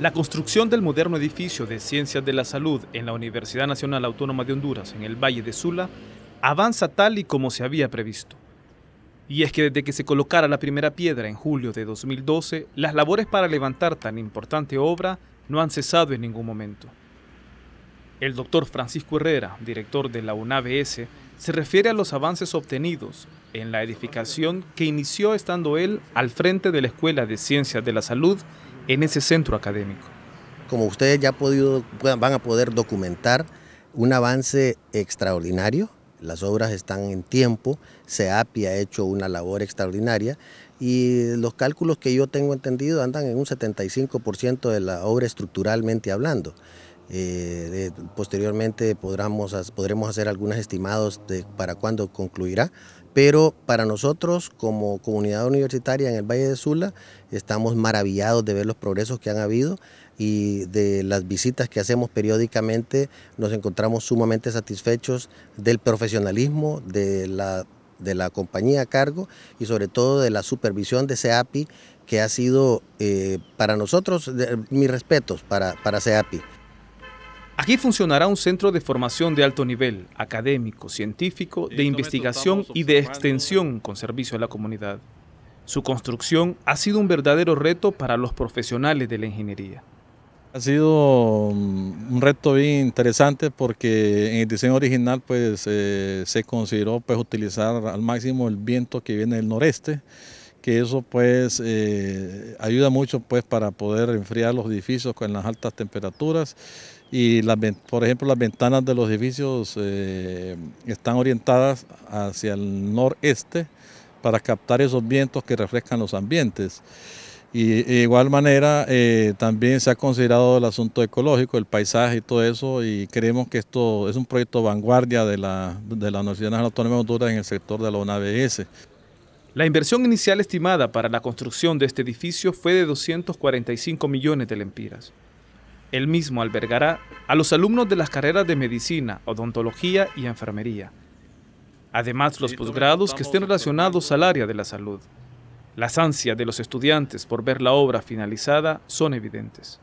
La construcción del moderno edificio de Ciencias de la Salud en la Universidad Nacional Autónoma de Honduras, en el Valle de Sula, avanza tal y como se había previsto. Y es que desde que se colocara la primera piedra en julio de 2012, las labores para levantar tan importante obra no han cesado en ningún momento. El doctor Francisco Herrera, director de la UNABS, se refiere a los avances obtenidos en la edificación que inició estando él al frente de la Escuela de Ciencias de la Salud en ese centro académico. Como ustedes ya podido, van a poder documentar un avance extraordinario, las obras están en tiempo, SEAPI ha hecho una labor extraordinaria y los cálculos que yo tengo entendido andan en un 75% de la obra estructuralmente hablando. Eh, posteriormente podremos, podremos hacer algunas estimados de para cuándo concluirá, pero para nosotros como comunidad universitaria en el Valle de Sula estamos maravillados de ver los progresos que han habido y de las visitas que hacemos periódicamente nos encontramos sumamente satisfechos del profesionalismo, de la, de la compañía a cargo y sobre todo de la supervisión de SEAPI que ha sido eh, para nosotros, mis respetos para, para CEAPI. Aquí funcionará un centro de formación de alto nivel, académico, científico, de investigación y de extensión con servicio a la comunidad. Su construcción ha sido un verdadero reto para los profesionales de la ingeniería. Ha sido mm, un reto bien interesante porque en el diseño original pues, eh, se consideró pues, utilizar al máximo el viento que viene del noreste que eso pues eh, ayuda mucho pues para poder enfriar los edificios con las altas temperaturas y por ejemplo las ventanas de los edificios eh, están orientadas hacia el noreste para captar esos vientos que refrescan los ambientes. Y de igual manera eh, también se ha considerado el asunto ecológico, el paisaje y todo eso y creemos que esto es un proyecto vanguardia de la, de la Universidad Autónoma de Honduras en el sector de la UNABS. La inversión inicial estimada para la construcción de este edificio fue de 245 millones de lempiras. El mismo albergará a los alumnos de las carreras de medicina, odontología y enfermería. Además, los posgrados que estén relacionados al área de la salud. Las ansias de los estudiantes por ver la obra finalizada son evidentes.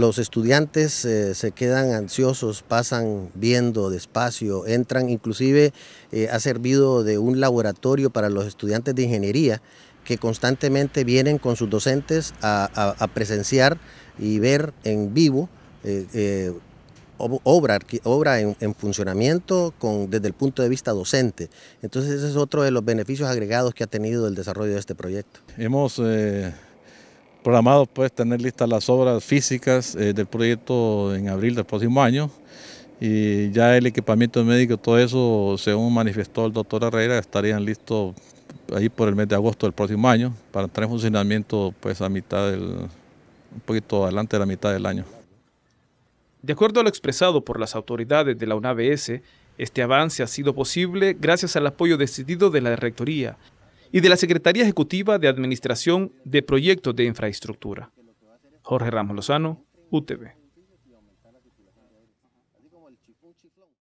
Los estudiantes eh, se quedan ansiosos, pasan viendo despacio, entran, inclusive eh, ha servido de un laboratorio para los estudiantes de ingeniería que constantemente vienen con sus docentes a, presenciar y ver en vivo eh, obra, obra en, funcionamiento con, desde el punto de vista docente. Entonces ese es otro de los beneficios agregados que ha tenido el desarrollo de este proyecto. Hemos programado pues tener listas las obras físicas eh, del proyecto en abril del próximo año y ya el equipamiento médico, todo eso, según manifestó el doctor Herrera, estarían listos ahí por el mes de agosto del próximo año para entrar en funcionamiento pues a mitad del, un poquito adelante de la mitad del año. De acuerdo a lo expresado por las autoridades de la UNABS, este avance ha sido posible gracias al apoyo decidido de la Rectoría, y de la Secretaría Ejecutiva de Administración de Proyectos de Infraestructura. Jorge Ramos Lozano, UTV.